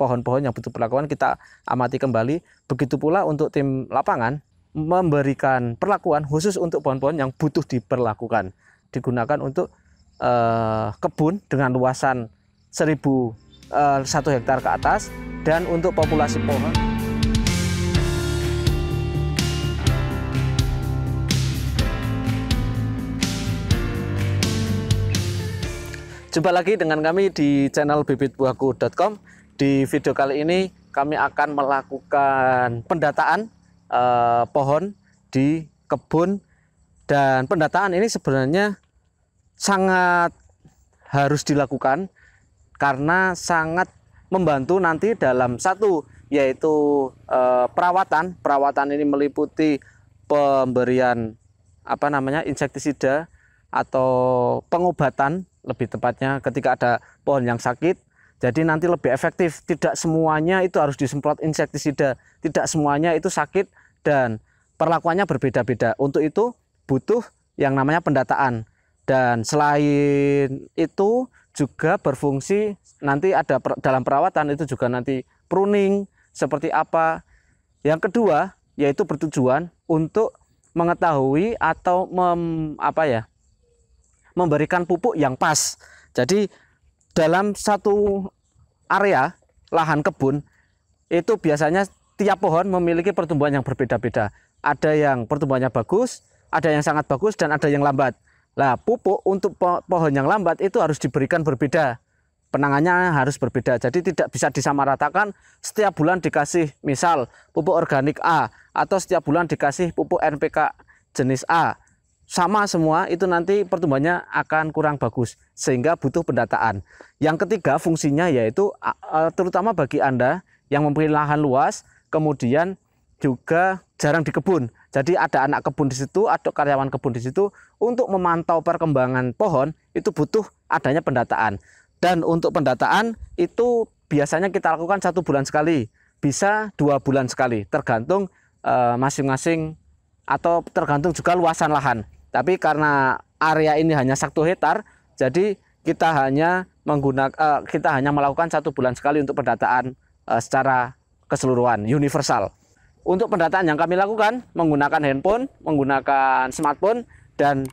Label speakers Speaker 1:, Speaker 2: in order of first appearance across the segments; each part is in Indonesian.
Speaker 1: pohon-pohon yang butuh perlakuan kita amati kembali. Begitu pula untuk tim lapangan memberikan perlakuan khusus untuk pohon-pohon yang butuh diperlakukan. Digunakan untuk eh, kebun dengan luasan 1000 eh, satu hektar ke atas dan untuk populasi pohon Jumpa lagi dengan kami di channel bibitbuahku.com. Di video kali ini kami akan melakukan pendataan eh, pohon di kebun dan pendataan ini sebenarnya sangat harus dilakukan karena sangat membantu nanti dalam satu yaitu eh, perawatan. Perawatan ini meliputi pemberian apa namanya insektisida atau pengobatan lebih tepatnya ketika ada pohon yang sakit jadi nanti lebih efektif. Tidak semuanya itu harus disemprot insektisida. Tidak semuanya itu sakit dan perlakuannya berbeda-beda. Untuk itu butuh yang namanya pendataan. Dan selain itu juga berfungsi nanti ada per, dalam perawatan itu juga nanti pruning seperti apa. Yang kedua yaitu bertujuan untuk mengetahui atau mem, apa ya memberikan pupuk yang pas. Jadi dalam satu area lahan kebun itu biasanya tiap pohon memiliki pertumbuhan yang berbeda-beda. Ada yang pertumbuhannya bagus, ada yang sangat bagus dan ada yang lambat. Nah, pupuk untuk po pohon yang lambat itu harus diberikan berbeda. Penangannya harus berbeda. Jadi tidak bisa disamaratakan setiap bulan dikasih misal pupuk organik A atau setiap bulan dikasih pupuk NPK jenis A sama semua itu nanti pertumbuhannya akan kurang bagus sehingga butuh pendataan. Yang ketiga fungsinya yaitu e, terutama bagi Anda yang mempunyai lahan luas kemudian juga jarang di kebun. Jadi ada anak kebun di situ, ada karyawan kebun di situ untuk memantau perkembangan pohon itu butuh adanya pendataan. Dan untuk pendataan itu biasanya kita lakukan satu bulan sekali, bisa dua bulan sekali, tergantung e, masing-masing e, masing -masing, atau tergantung juga luasan lahan. Tapi karena area ini hanya satu hektar, jadi kita hanya menggunakan uh, eh, kita hanya melakukan satu bulan sekali untuk pendataan uh, secara keseluruhan universal. Untuk pendataan yang kami lakukan menggunakan handphone, menggunakan smartphone dan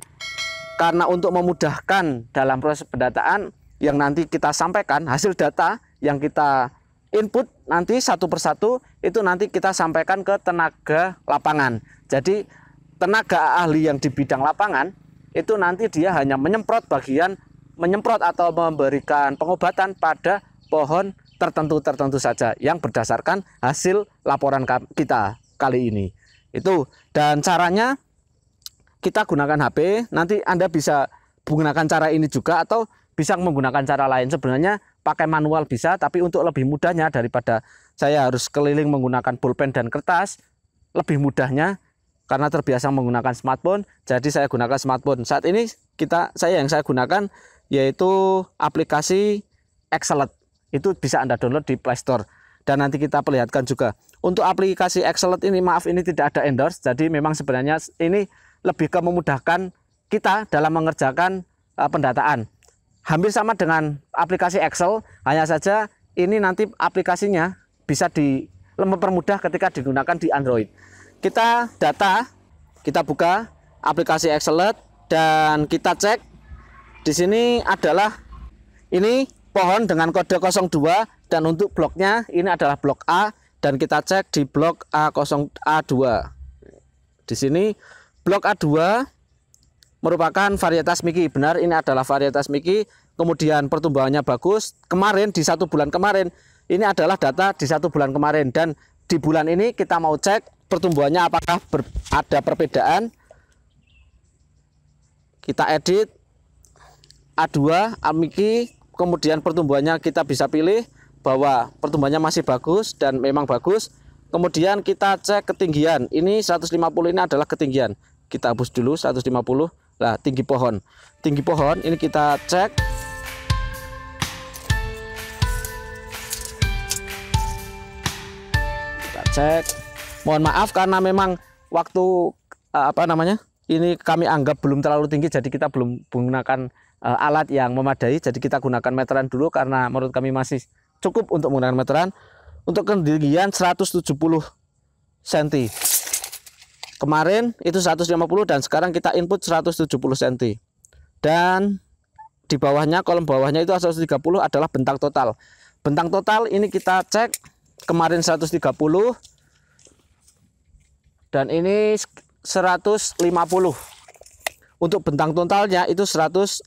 Speaker 1: karena untuk memudahkan dalam proses pendataan yang nanti kita sampaikan hasil data yang kita input nanti satu persatu itu nanti kita sampaikan ke tenaga lapangan. Jadi tenaga ahli yang di bidang lapangan itu nanti dia hanya menyemprot bagian menyemprot atau memberikan pengobatan pada pohon tertentu-tertentu saja yang berdasarkan hasil laporan kita kali ini. Itu dan caranya kita gunakan HP, nanti Anda bisa menggunakan cara ini juga atau bisa menggunakan cara lain. Sebenarnya pakai manual bisa, tapi untuk lebih mudahnya daripada saya harus keliling menggunakan pulpen dan kertas, lebih mudahnya karena terbiasa menggunakan smartphone, jadi saya gunakan smartphone. Saat ini kita saya yang saya gunakan yaitu aplikasi Excellent. Itu bisa Anda download di Play Store dan nanti kita perlihatkan juga. Untuk aplikasi Excellent ini maaf ini tidak ada endorse, jadi memang sebenarnya ini lebih ke memudahkan kita dalam mengerjakan uh, pendataan. Hampir sama dengan aplikasi Excel, hanya saja ini nanti aplikasinya bisa di mempermudah ketika digunakan di Android kita data, kita buka aplikasi excel dan kita cek di sini adalah ini pohon dengan kode 02 dan untuk bloknya ini adalah blok A dan kita cek di blok A0 2 Di sini blok A2 merupakan varietas Miki. Benar, ini adalah varietas Miki. Kemudian pertumbuhannya bagus. Kemarin di satu bulan kemarin, ini adalah data di satu bulan kemarin. Dan di bulan ini kita mau cek pertumbuhannya apakah ber, ada perbedaan kita edit A2 amiki kemudian pertumbuhannya kita bisa pilih bahwa pertumbuhannya masih bagus dan memang bagus kemudian kita cek ketinggian ini 150 ini adalah ketinggian kita hapus dulu 150 lah tinggi pohon tinggi pohon ini kita cek kita cek Mohon maaf karena memang waktu eh, apa namanya? Ini kami anggap belum terlalu tinggi jadi kita belum menggunakan uh, alat yang memadai jadi kita gunakan meteran dulu karena menurut kami masih cukup untuk menggunakan meteran. Untuk ketinggian 170 cm. Kemarin itu 150 dan sekarang kita input 170 cm. Dan di bawahnya kolom bawahnya itu 130 adalah bentang total bentang total ini kita cek kemarin 130 dan ini 150 untuk bentang totalnya itu 150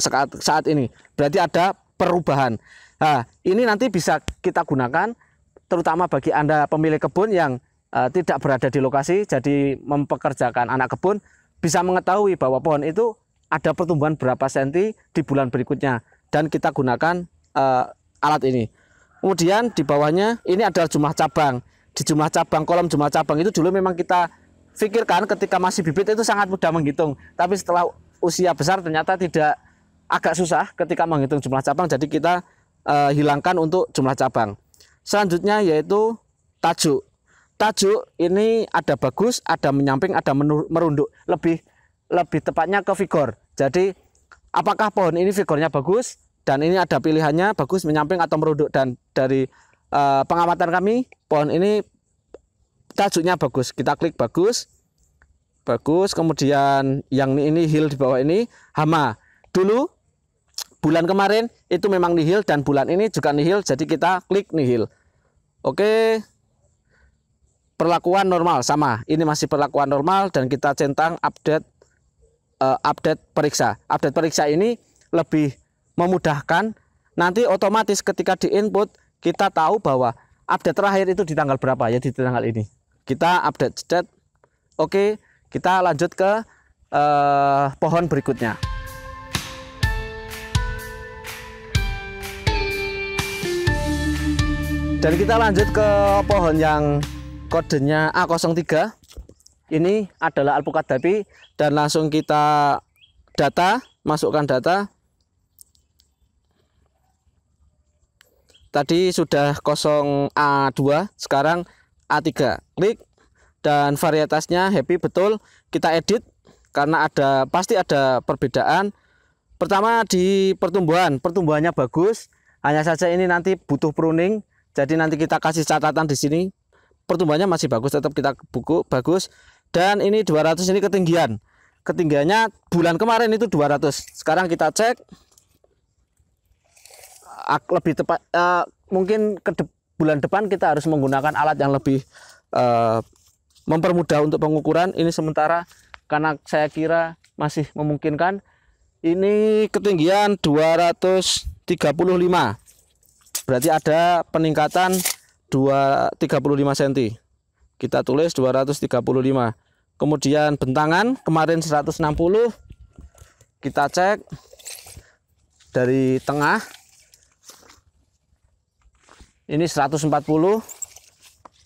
Speaker 1: saat, saat ini berarti ada perubahan nah, ini nanti bisa kita gunakan terutama bagi anda pemilik kebun yang uh, tidak berada di lokasi jadi mempekerjakan anak kebun bisa mengetahui bahwa pohon itu ada pertumbuhan berapa senti di bulan berikutnya dan kita gunakan uh, alat ini kemudian di bawahnya ini adalah jumlah cabang di jumlah cabang kolom jumlah cabang itu dulu memang kita pikirkan ketika masih bibit itu sangat mudah menghitung tapi setelah usia besar ternyata tidak agak susah ketika menghitung jumlah cabang jadi kita e, hilangkan untuk jumlah cabang selanjutnya yaitu tajuk tajuk ini ada bagus ada menyamping ada merunduk lebih lebih tepatnya ke figur. jadi apakah pohon ini figurnya bagus dan ini ada pilihannya bagus menyamping atau merunduk dan dari uh, pengamatan kami pohon ini tajuknya bagus kita klik bagus bagus kemudian yang ini hill di bawah ini hama dulu bulan kemarin itu memang nihil dan bulan ini juga nihil jadi kita klik nihil oke perlakuan normal sama ini masih perlakuan normal dan kita centang update uh, update periksa update periksa ini lebih memudahkan nanti otomatis ketika di input kita tahu bahwa update terakhir itu di tanggal berapa ya di tanggal ini. Kita update jedet Oke, kita lanjut ke eh, pohon berikutnya. Dan kita lanjut ke pohon yang kodenya A03. Ini adalah alpukat dapi dan langsung kita data, masukkan data Tadi sudah kosong a 2 sekarang A3. Klik dan varietasnya happy betul. Kita edit karena ada pasti ada perbedaan. Pertama di pertumbuhan, pertumbuhannya bagus. Hanya saja ini nanti butuh pruning. Jadi nanti kita kasih catatan di sini. Pertumbuhannya masih bagus, tetap kita buku bagus. Dan ini 200 ini ketinggian. Ketinggiannya bulan kemarin itu 200. Sekarang kita cek lebih tepat uh, mungkin ke de bulan depan kita harus menggunakan alat yang lebih uh, mempermudah untuk pengukuran ini sementara karena saya kira masih memungkinkan ini ketinggian 235 berarti ada peningkatan 235 cm kita tulis 235 kemudian bentangan kemarin 160 kita cek dari tengah ini 140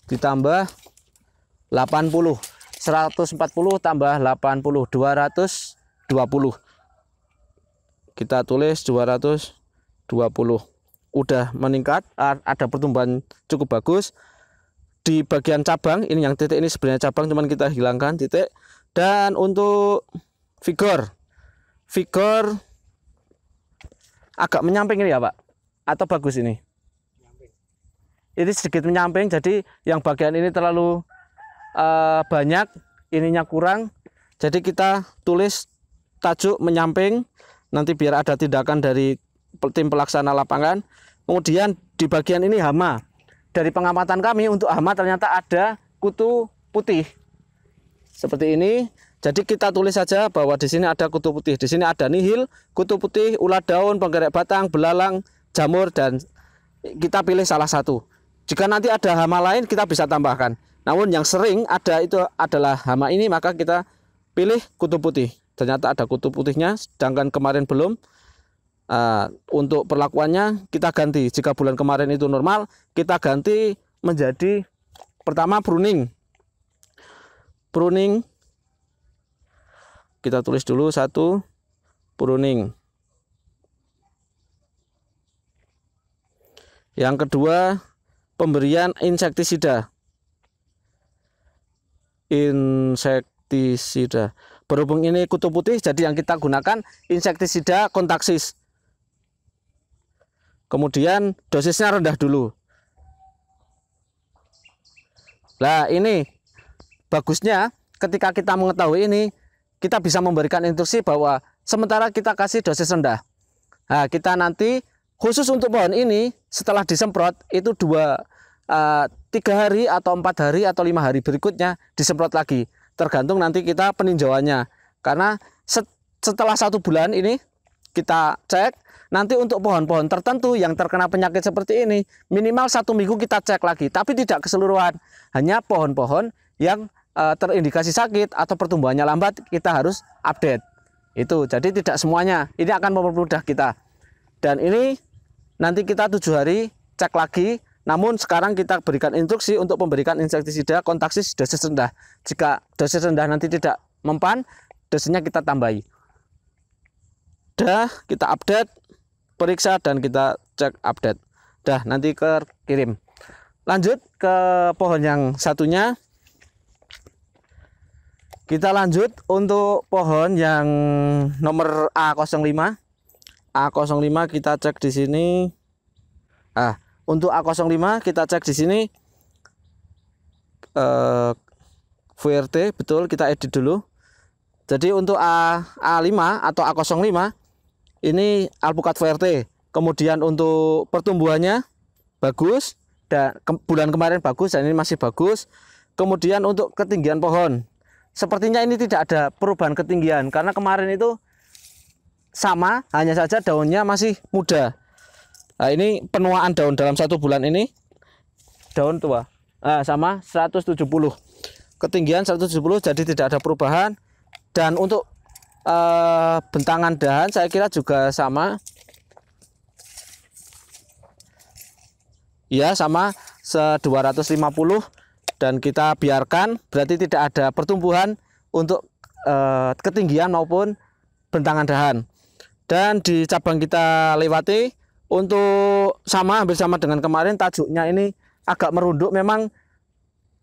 Speaker 1: ditambah 80 140 tambah 80 220 kita tulis 220 udah meningkat ada pertumbuhan cukup bagus di bagian cabang ini yang titik ini sebenarnya cabang cuman kita hilangkan titik dan untuk vigor vigor agak menyamping ini ya pak atau bagus ini ini sedikit menyamping jadi yang bagian ini terlalu uh, banyak ininya kurang jadi kita tulis tajuk menyamping nanti biar ada tindakan dari tim pelaksana lapangan kemudian di bagian ini hama dari pengamatan kami untuk hama ternyata ada kutu putih seperti ini jadi kita tulis saja bahwa di sini ada kutu putih, di sini ada nihil, kutu putih, ulat daun, penggerak batang, belalang, jamur dan kita pilih salah satu. Jika nanti ada hama lain kita bisa tambahkan. Namun yang sering ada itu adalah hama ini maka kita pilih kutu putih. Ternyata ada kutu putihnya sedangkan kemarin belum. Uh, untuk perlakuannya kita ganti. Jika bulan kemarin itu normal kita ganti menjadi pertama pruning. Pruning kita tulis dulu satu pruning. Yang kedua pemberian insektisida insektisida berhubung ini kutu putih jadi yang kita gunakan insektisida kontaksis kemudian dosisnya rendah dulu nah ini bagusnya ketika kita mengetahui ini kita bisa memberikan instruksi bahwa sementara kita kasih dosis rendah nah kita nanti khusus untuk pohon ini setelah disemprot itu dua Eh, tiga hari atau empat hari atau lima hari berikutnya disemprot lagi tergantung nanti kita peninjauannya karena setelah satu bulan ini kita cek nanti untuk pohon-pohon tertentu yang terkena penyakit seperti ini minimal satu minggu kita cek lagi tapi tidak keseluruhan hanya pohon-pohon yang eh, terindikasi sakit atau pertumbuhannya lambat kita harus update itu jadi tidak semuanya ini akan mempermudah kita dan ini nanti kita tujuh hari cek lagi namun sekarang kita berikan instruksi untuk memberikan insektisida kontaksis dosis rendah. Jika dosis rendah nanti tidak mempan, dosisnya kita tambahi. Dah, kita update, periksa dan kita cek update. Dah, nanti kirim. Lanjut ke pohon yang satunya. Kita lanjut untuk pohon yang nomor A05. A05 kita cek di sini. Ah, untuk A05 kita cek di sini eh, VRT betul kita edit dulu. Jadi untuk A, A5 atau A05 ini alpukat VRT. Kemudian untuk pertumbuhannya bagus dan ke, bulan kemarin bagus dan ini masih bagus. Kemudian untuk ketinggian pohon. Sepertinya ini tidak ada perubahan ketinggian karena kemarin itu sama, hanya saja daunnya masih muda. Nah, ini penuaan daun dalam satu bulan ini daun tua nah, sama 170. Ketinggian 170 jadi tidak ada perubahan dan untuk uh, bentangan dahan saya kira juga sama. Ya, sama se 250 dan kita biarkan berarti tidak ada pertumbuhan untuk uh, ketinggian maupun bentangan dahan. Dan di cabang kita lewati untuk sama hampir sama dengan kemarin tajuknya ini agak merunduk memang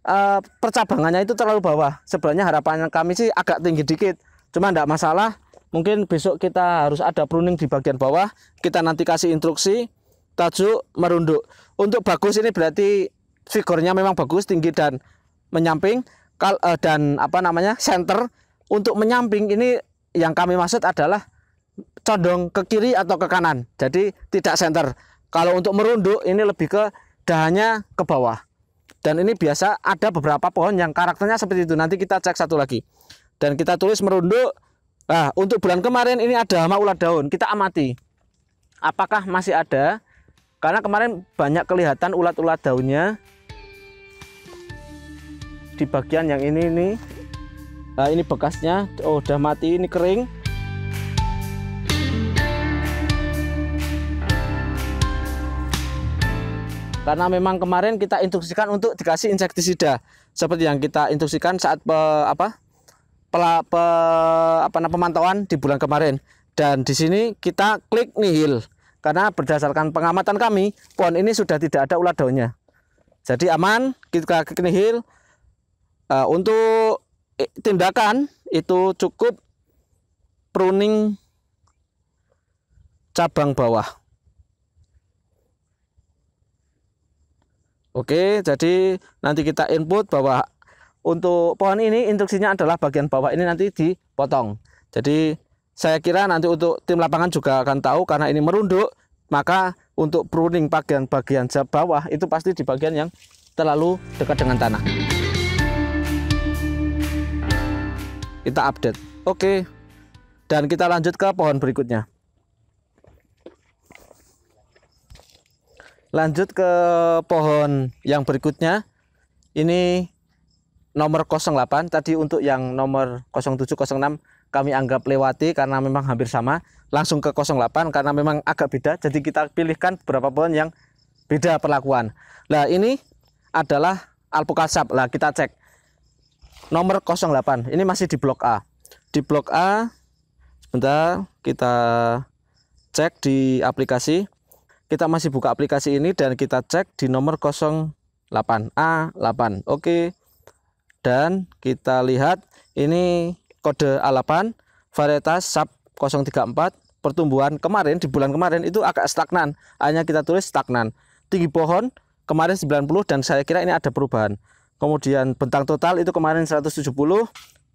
Speaker 1: e, percabangannya itu terlalu bawah sebenarnya harapannya kami sih agak tinggi dikit cuma tidak masalah mungkin besok kita harus ada pruning di bagian bawah kita nanti kasih instruksi tajuk merunduk untuk bagus ini berarti figurnya memang bagus tinggi dan menyamping kal, e, dan apa namanya center untuk menyamping ini yang kami maksud adalah condong ke kiri atau ke kanan. Jadi tidak center. Kalau untuk merunduk ini lebih ke dahannya ke bawah. Dan ini biasa ada beberapa pohon yang karakternya seperti itu. Nanti kita cek satu lagi. Dan kita tulis merunduk. Nah, untuk bulan kemarin ini ada hama ulat daun. Kita amati. Apakah masih ada? Karena kemarin banyak kelihatan ulat-ulat daunnya. Di bagian yang ini nih. Nah, ini bekasnya. Oh, udah mati. Ini kering karena memang kemarin kita instruksikan untuk dikasih insektisida seperti yang kita instruksikan saat pe, apa pela, pe, apa pemantauan di bulan kemarin dan di sini kita klik nihil karena berdasarkan pengamatan kami pohon ini sudah tidak ada ulat daunnya jadi aman kita klik nihil uh, untuk tindakan itu cukup pruning cabang bawah Oke, jadi nanti kita input bahwa untuk pohon ini instruksinya adalah bagian bawah ini nanti dipotong. Jadi saya kira nanti untuk tim lapangan juga akan tahu karena ini merunduk, maka untuk pruning bagian-bagian bawah itu pasti di bagian yang terlalu dekat dengan tanah. Kita update. Oke. Dan kita lanjut ke pohon berikutnya. lanjut ke pohon yang berikutnya ini nomor 08 tadi untuk yang nomor 0706 kami anggap lewati karena memang hampir sama langsung ke 08 karena memang agak beda jadi kita pilihkan beberapa pohon yang beda perlakuan nah ini adalah alpukasap lah kita cek nomor 08 ini masih di blok A di blok A sebentar kita cek di aplikasi kita masih buka aplikasi ini dan kita cek di nomor 08A8 oke dan kita lihat ini kode A8 varietas sub 034 pertumbuhan kemarin di bulan kemarin itu agak stagnan hanya kita tulis stagnan tinggi pohon kemarin 90 dan saya kira ini ada perubahan kemudian bentang total itu kemarin 170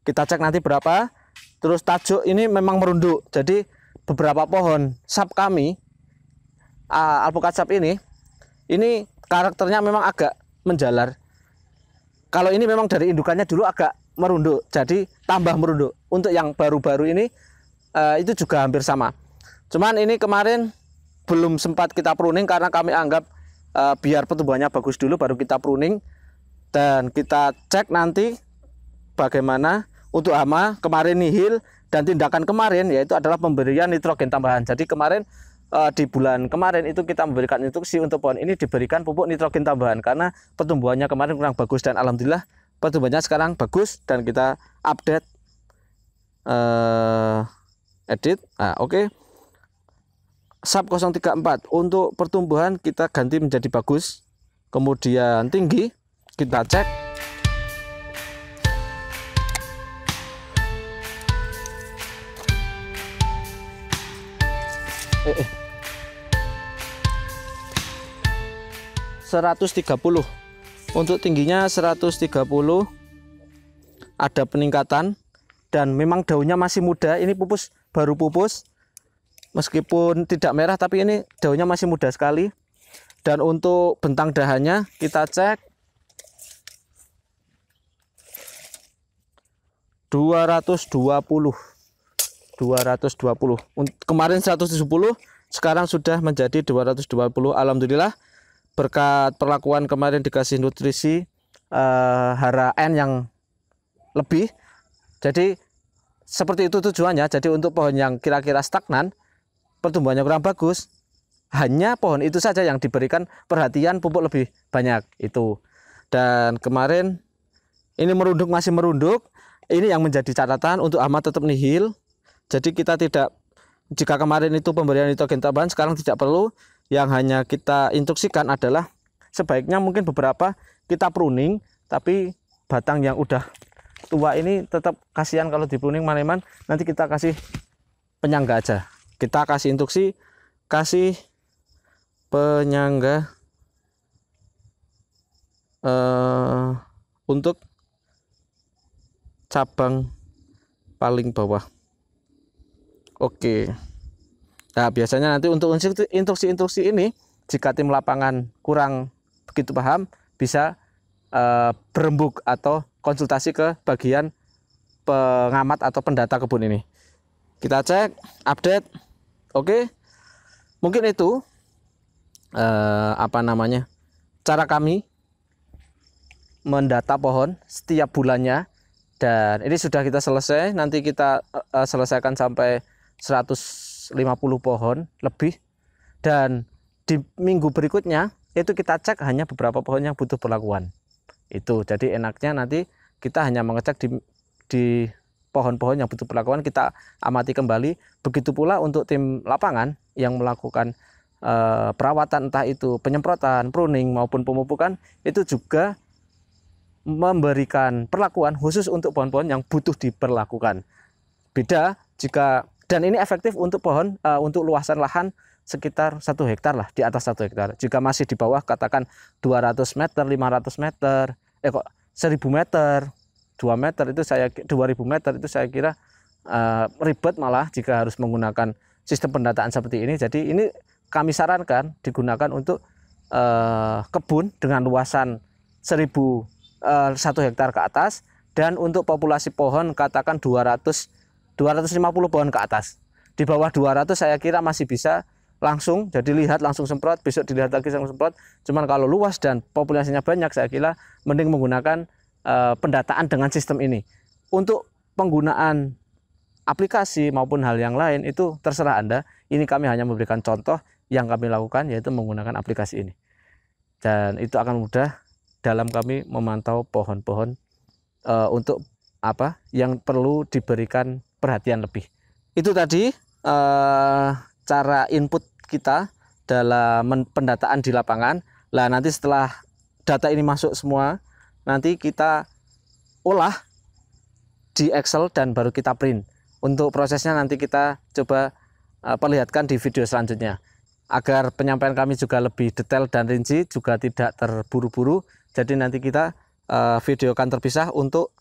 Speaker 1: kita cek nanti berapa terus tajuk ini memang merunduk jadi beberapa pohon sub kami uh, sap ini ini karakternya memang agak menjalar. Kalau ini memang dari indukannya dulu agak merunduk, jadi tambah merunduk. Untuk yang baru-baru ini uh, itu juga hampir sama. Cuman ini kemarin belum sempat kita pruning karena kami anggap uh, biar pertumbuhannya bagus dulu baru kita pruning dan kita cek nanti bagaimana untuk hama kemarin nihil dan tindakan kemarin yaitu adalah pemberian nitrogen tambahan. Jadi kemarin uh, di bulan kemarin itu kita memberikan instruksi untuk pohon ini diberikan pupuk nitrogen tambahan karena pertumbuhannya kemarin kurang bagus dan alhamdulillah pertumbuhannya sekarang bagus dan kita update uh, edit. Nah, oke. Okay. Sub 034 untuk pertumbuhan kita ganti menjadi bagus. Kemudian tinggi kita cek 130 untuk tingginya 130 ada peningkatan dan memang daunnya masih muda ini pupus baru pupus meskipun tidak merah tapi ini daunnya masih muda sekali dan untuk bentang dahannya kita cek 220 220 kemarin 170 sekarang sudah menjadi 220 Alhamdulillah berkat perlakuan kemarin dikasih nutrisi uh, hara N yang lebih. Jadi seperti itu tujuannya. Jadi untuk pohon yang kira-kira stagnan, pertumbuhannya kurang bagus, hanya pohon itu saja yang diberikan perhatian pupuk lebih banyak itu. Dan kemarin ini merunduk masih merunduk. Ini yang menjadi catatan untuk amat tetap nihil. Jadi kita tidak jika kemarin itu pemberian nitrogen tambahan sekarang tidak perlu yang hanya kita instruksikan adalah sebaiknya mungkin beberapa kita pruning tapi batang yang udah tua ini tetap kasihan kalau di pruning maneman nanti kita kasih penyangga aja kita kasih instruksi kasih penyangga eh, untuk cabang paling bawah oke okay. Nah, biasanya nanti untuk instruksi-instruksi ini, jika tim lapangan kurang begitu paham, bisa e, berembuk atau konsultasi ke bagian pengamat atau pendata kebun ini. Kita cek, update, oke. Mungkin itu e, apa namanya cara kami mendata pohon setiap bulannya dan ini sudah kita selesai. Nanti kita e, selesaikan sampai 100 150 pohon lebih dan di minggu berikutnya itu kita cek hanya beberapa pohon yang butuh perlakuan itu jadi enaknya nanti kita hanya mengecek di di pohon-pohon yang butuh perlakuan kita amati kembali begitu pula untuk tim lapangan yang melakukan e, perawatan entah itu penyemprotan pruning maupun pemupukan itu juga memberikan perlakuan khusus untuk pohon-pohon yang butuh diperlakukan beda jika dan ini efektif untuk pohon uh, untuk luasan lahan sekitar satu hektar lah di atas satu hektar jika masih di bawah katakan 200 meter 500 meter eh kok 1000 meter 2 meter itu saya 2000 meter itu saya kira uh, ribet malah jika harus menggunakan sistem pendataan seperti ini jadi ini kami sarankan digunakan untuk uh, kebun dengan luasan 1000 satu uh, hektar ke atas dan untuk populasi pohon katakan 200 250 pohon ke atas. Di bawah 200 saya kira masih bisa langsung, jadi lihat langsung semprot, besok dilihat lagi langsung semprot. Cuman kalau luas dan populasinya banyak, saya kira mending menggunakan e, pendataan dengan sistem ini. Untuk penggunaan aplikasi maupun hal yang lain itu terserah Anda. Ini kami hanya memberikan contoh yang kami lakukan yaitu menggunakan aplikasi ini. Dan itu akan mudah dalam kami memantau pohon-pohon e, untuk apa yang perlu diberikan perhatian lebih. Itu tadi eh, cara input kita dalam pendataan di lapangan. Lah nanti setelah data ini masuk semua, nanti kita olah di Excel dan baru kita print. Untuk prosesnya nanti kita coba eh, perlihatkan di video selanjutnya. Agar penyampaian kami juga lebih detail dan rinci, juga tidak terburu-buru. Jadi nanti kita eh, videokan terpisah untuk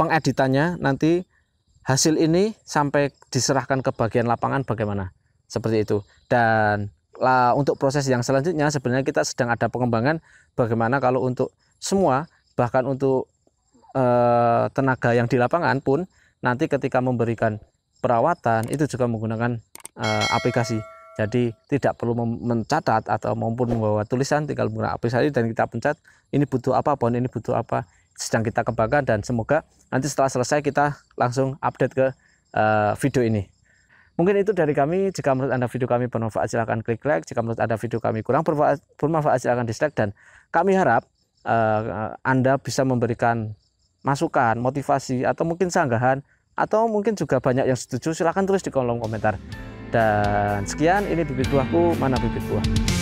Speaker 1: pengeditannya nanti hasil ini sampai diserahkan ke bagian lapangan bagaimana seperti itu dan lah, untuk proses yang selanjutnya sebenarnya kita sedang ada pengembangan bagaimana kalau untuk semua bahkan untuk eh, tenaga yang di lapangan pun nanti ketika memberikan perawatan itu juga menggunakan eh, aplikasi jadi tidak perlu mencatat atau maupun membawa tulisan tinggal menggunakan aplikasi dan kita pencet ini butuh apa pohon ini butuh apa sedang kita kembangkan dan semoga nanti setelah selesai kita langsung update ke uh, video ini. Mungkin itu dari kami. Jika menurut Anda video kami bermanfaat, silahkan klik like. Jika menurut Anda video kami kurang bermanfaat, bermanfaat silahkan dislike. Dan kami harap uh, Anda bisa memberikan masukan, motivasi, atau mungkin sanggahan, atau mungkin juga banyak yang setuju. Silahkan tulis di kolom komentar. Dan sekian, ini bibit buahku, mana bibit buah.